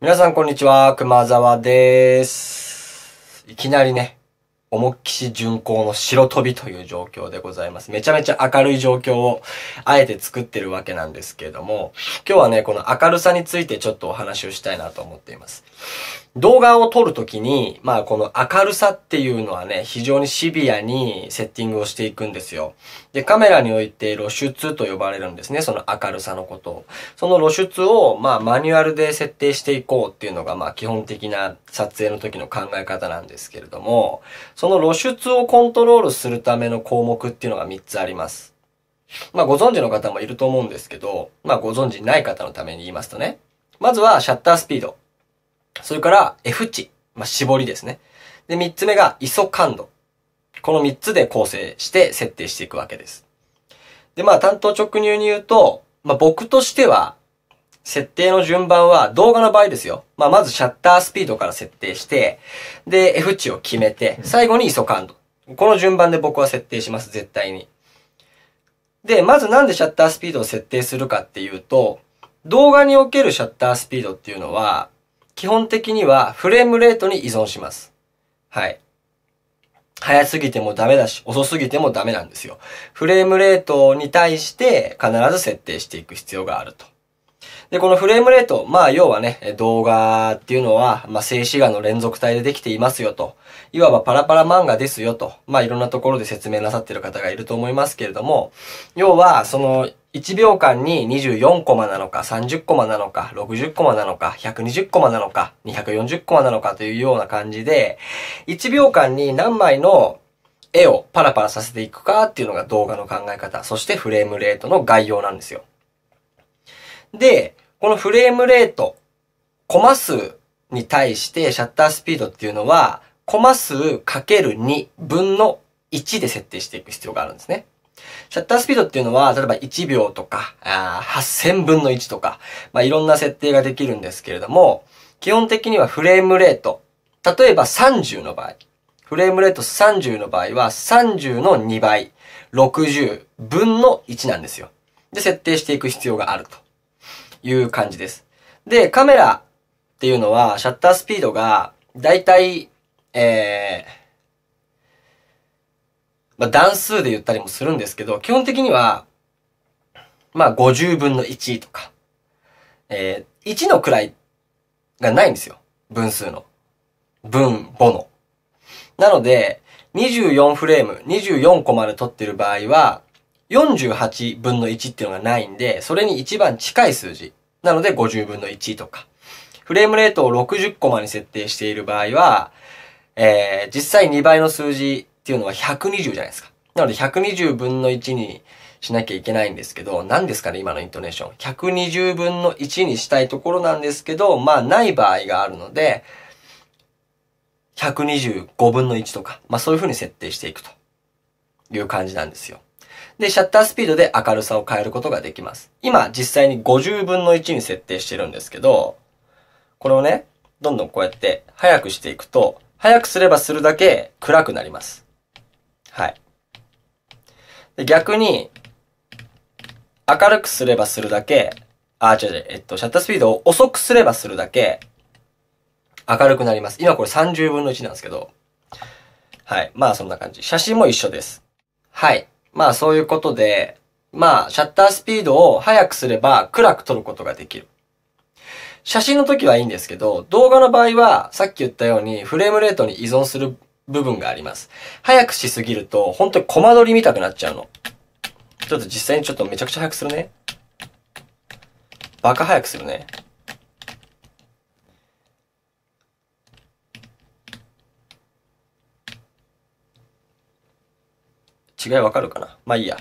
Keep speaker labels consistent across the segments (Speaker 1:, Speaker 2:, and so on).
Speaker 1: 皆さんこんにちは、熊沢です。いきなりね、重きし巡航の白飛びという状況でございます。めちゃめちゃ明るい状況をあえて作ってるわけなんですけれども、今日はね、この明るさについてちょっとお話をしたいなと思っています。動画を撮るときに、まあこの明るさっていうのはね、非常にシビアにセッティングをしていくんですよ。で、カメラにおいて露出と呼ばれるんですね、その明るさのことを。その露出を、まあマニュアルで設定していこうっていうのが、まあ基本的な撮影の時の考え方なんですけれども、その露出をコントロールするための項目っていうのが3つあります。まあご存知の方もいると思うんですけど、まあご存知ない方のために言いますとね。まずはシャッタースピード。それから F 値。まあ絞りですね。で、3つ目が ISO 感度。この3つで構成して設定していくわけです。で、まあ担当直入に言うと、まあ僕としては設定の順番は動画の場合ですよ。まあ、まずシャッタースピードから設定して、で、F 値を決めて、最後に ISO 感度。この順番で僕は設定します、絶対に。で、まずなんでシャッタースピードを設定するかっていうと、動画におけるシャッタースピードっていうのは、基本的にはフレームレートに依存します。はい。早すぎてもダメだし、遅すぎてもダメなんですよ。フレームレートに対して必ず設定していく必要があると。で、このフレームレート、まあ要はね、動画っていうのは、まあ静止画の連続体でできていますよと。いわばパラパラ漫画ですよと。まあいろんなところで説明なさってる方がいると思いますけれども、要はその1秒間に24コマなのか、30コマなのか、60コマなのか、120コマなのか、240コマなのかというような感じで、1秒間に何枚の絵をパラパラさせていくかっていうのが動画の考え方、そしてフレームレートの概要なんですよ。で、このフレームレート、コマ数に対してシャッタースピードっていうのは、コマ数かける2分の1で設定していく必要があるんですね。シャッタースピードっていうのは、例えば1秒とか、8000分の1とか、まあ、いろんな設定ができるんですけれども、基本的にはフレームレート。例えば30の場合。フレームレート30の場合は30の2倍、60分の1なんですよ。で、設定していく必要があると。いう感じです。で、カメラっていうのは、シャッタースピードが、だいたい、えー、まあ、段数で言ったりもするんですけど、基本的には、まあ、50分の1とか、えー、1の位がないんですよ。分数の。分母の。なので、24フレーム、24コマで撮ってる場合は、48分の1っていうのがないんで、それに一番近い数字。なので50分の1とか。フレームレートを60コマに設定している場合は、えー、実際2倍の数字っていうのは120じゃないですか。なので120分の1にしなきゃいけないんですけど、何ですかね、今のイントネーション。120分の1にしたいところなんですけど、まあない場合があるので、125分の1とか、まあそういう風に設定していくという感じなんですよ。で、シャッタースピードで明るさを変えることができます。今、実際に50分の1に設定してるんですけど、これをね、どんどんこうやって早くしていくと、早くすればするだけ暗くなります。はい。で逆に、明るくすればするだけ、あ、違う違う、えっと、シャッタースピードを遅くすればするだけ、明るくなります。今これ30分の1なんですけど、はい。まあそんな感じ。写真も一緒です。はい。まあそういうことで、まあシャッタースピードを速くすれば暗く撮ることができる。写真の時はいいんですけど、動画の場合はさっき言ったようにフレームレートに依存する部分があります。早くしすぎると、本当にコマ撮り見たくなっちゃうの。ちょっと実際にちょっとめちゃくちゃ早くするね。バカ早くするね。違いわかるかなまあいいや。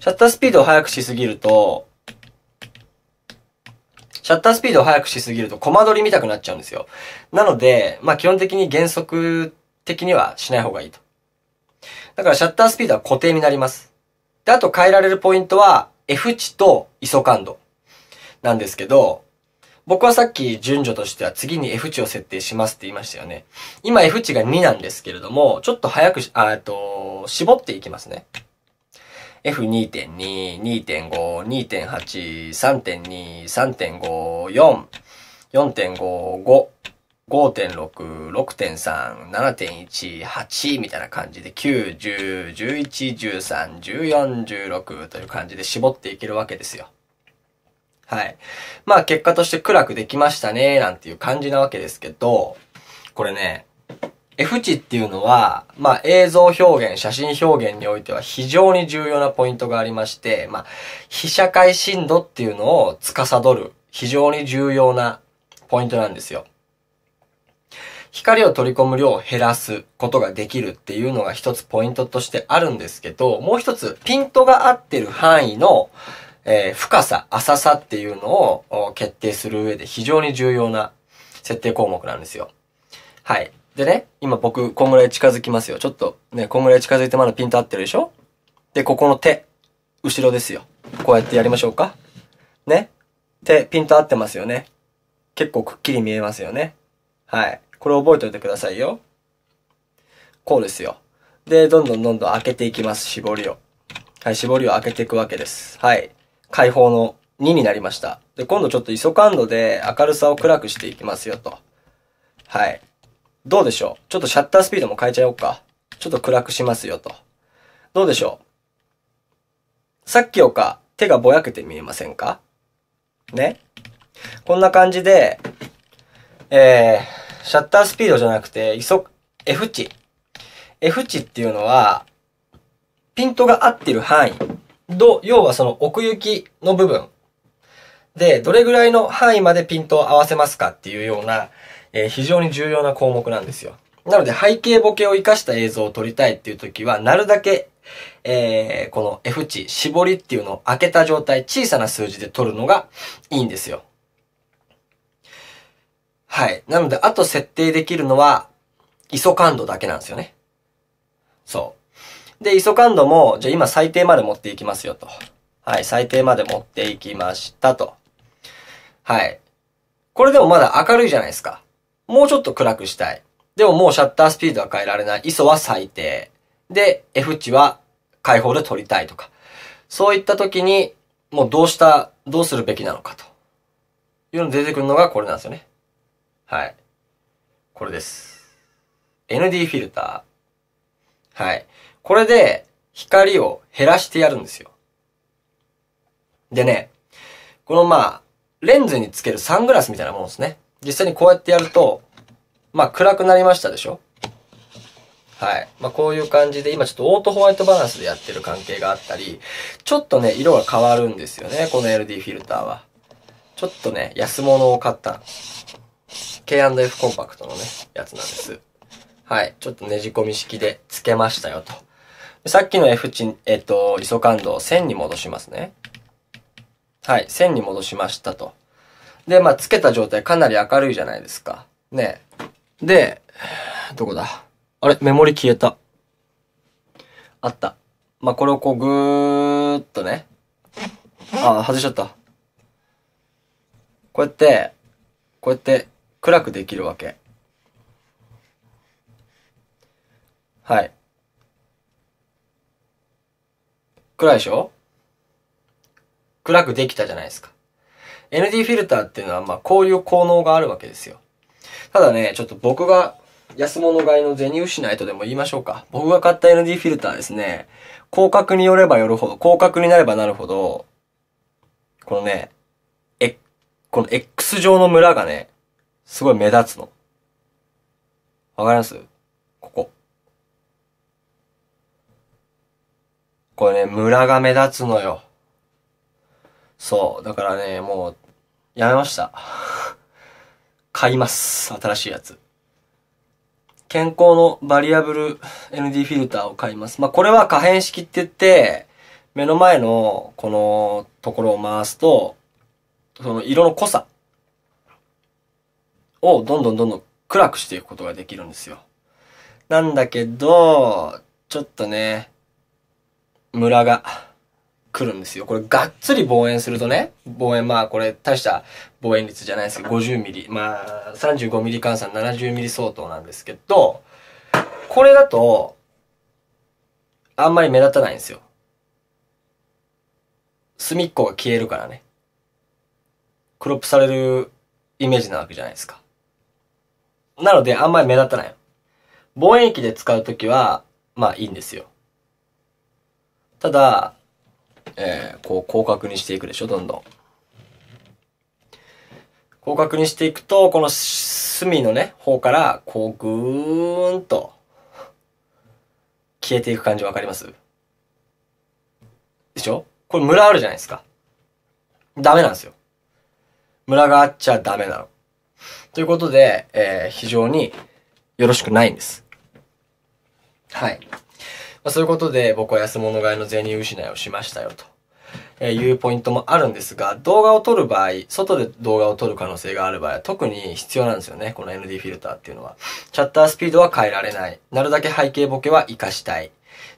Speaker 1: シャッタースピードを速くしすぎると、シャッタースピードを速くしすぎるとコマ撮り見たくなっちゃうんですよ。なので、まあ基本的に原則的にはしない方がいいと。だからシャッタースピードは固定になります。で、あと変えられるポイントは F 値と ISO 感度なんですけど、僕はさっき順序としては次に F 値を設定しますって言いましたよね。今 F 値が2なんですけれども、ちょっと早くし、あ、えっと、絞っていきますね。F2.2、2.5、2.8、3.2、3.5、4、4.5、5、5.6、6.3、7.1、8みたいな感じで、9、10、11、13、14、16という感じで絞っていけるわけですよ。はい。まあ結果として暗くできましたね、なんていう感じなわけですけど、これね、F 値っていうのは、まあ、映像表現、写真表現においては非常に重要なポイントがありまして、まあ、写界会深度っていうのを司る非常に重要なポイントなんですよ。光を取り込む量を減らすことができるっていうのが一つポイントとしてあるんですけど、もう一つピントが合ってる範囲の、えー、深さ、浅さっていうのを決定する上で非常に重要な設定項目なんですよ。はい。でね、今僕、こんぐらい近づきますよ。ちょっと、ね、こんぐらい近づいてまだピント合ってるでしょで、ここの手、後ろですよ。こうやってやりましょうか。ね。手、ピント合ってますよね。結構くっきり見えますよね。はい。これ覚えておいてくださいよ。こうですよ。で、どんどんどんどん開けていきます、絞りを。はい、絞りを開けていくわけです。はい。解放の2になりました。で、今度ちょっと ISO 感度で明るさを暗くしていきますよと。はい。どうでしょうちょっとシャッタースピードも変えちゃおうか。ちょっと暗くしますよと。どうでしょうさっきよか手がぼやけて見えませんかねこんな感じで、えー、シャッタースピードじゃなくて、急、F 値。F 値っていうのは、ピントが合ってる範囲。ど、要はその奥行きの部分。で、どれぐらいの範囲までピントを合わせますかっていうような、えー、非常に重要な項目なんですよ。なので背景ボケを活かした映像を撮りたいっていう時は、なるだけ、えー、この F 値、絞りっていうのを開けた状態、小さな数字で撮るのがいいんですよ。はい。なので、あと設定できるのは、ISO 感度だけなんですよね。そう。で、ISO 感度も、じゃあ今最低まで持っていきますよと。はい、最低まで持っていきましたと。はい。これでもまだ明るいじゃないですか。もうちょっと暗くしたい。でももうシャッタースピードは変えられない。ISO は最低。で、F 値は開放で取りたいとか。そういった時に、もうどうした、どうするべきなのかと。いうの出てくるのがこれなんですよね。はい。これです。ND フィルター。はい。これで光を減らしてやるんですよ。でね、このまあ、レンズにつけるサングラスみたいなもんですね。実際にこうやってやると、まあ暗くなりましたでしょはい。まあこういう感じで、今ちょっとオートホワイトバランスでやってる関係があったり、ちょっとね、色が変わるんですよね、この LD フィルターは。ちょっとね、安物を買った、K&F コンパクトのね、やつなんです。はい。ちょっとねじ込み式で付けましたよと。さっきの F 値、えっと、ISO 感度を1000に戻しますね。はい。1000に戻しましたと。で、まあ、つけた状態かなり明るいじゃないですか。ね。で、どこだあれメモリ消えた。あった。まあ、これをこう、ぐーっとね。あ、外しちゃった。こうやって、こうやって暗くできるわけ。はい。暗いでしょ暗くできたじゃないですか。ND フィルターっていうのは、まあ、こういう効能があるわけですよ。ただね、ちょっと僕が安物買いの銭失いとでも言いましょうか。僕が買った ND フィルターですね、広角によればよるほど、広角になればなるほど、このね、え、この X 状の村がね、すごい目立つの。わかりますここ。これね、村が目立つのよ。そう。だからね、もう、やめました。買います。新しいやつ。健康のバリアブル ND フィルターを買います。まあ、これは可変式って言って、目の前のこのところを回すと、その色の濃さをどんどんどんどん暗くしていくことができるんですよ。なんだけど、ちょっとね、ムラが。くるんですよ。これがっつり望遠するとね、望遠まあこれ大した望遠率じゃないですけど、50ミリ、まあ35ミリ換算70ミリ相当なんですけど、これだと、あんまり目立たないんですよ。隅っこが消えるからね。クロップされるイメージなわけじゃないですか。なので、あんまり目立たない。望遠液で使うときは、まあいいんですよ。ただ、えー、こう広角にしていくでしょ、どんどん。広角にしていくと、この隅のね、方から、こうぐーんと、消えていく感じわかりますでしょこれ村あるじゃないですか。ダメなんですよ。村があっちゃダメなの。ということで、えー、非常によろしくないんです。はい。まあ、そういうことで僕は安物買いの銭失いをしましたよと。えいうポイントもあるんですが、動画を撮る場合、外で動画を撮る可能性がある場合は特に必要なんですよね。この ND フィルターっていうのは。チャッタースピードは変えられない。なるだけ背景ボケは活かしたい。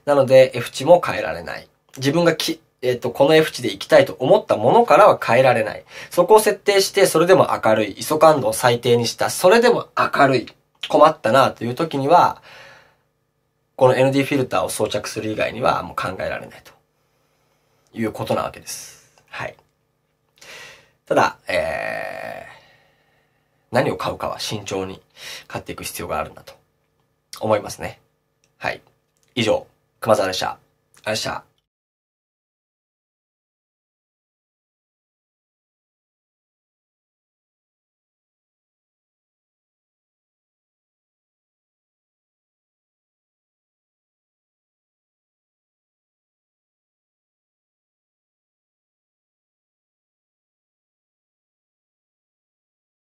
Speaker 1: なので F 値も変えられない。自分がき、えっ、ー、と、この F 値で行きたいと思ったものからは変えられない。そこを設定して、それでも明るい。ISO 感度を最低にした。それでも明るい。困ったなという時には、この ND フィルターを装着する以外にはもう考えられないということなわけです。はい。ただ、えー、何を買うかは慎重に買っていく必要があるんだと思いますね。はい。以上、熊沢でした。ありがとうございました。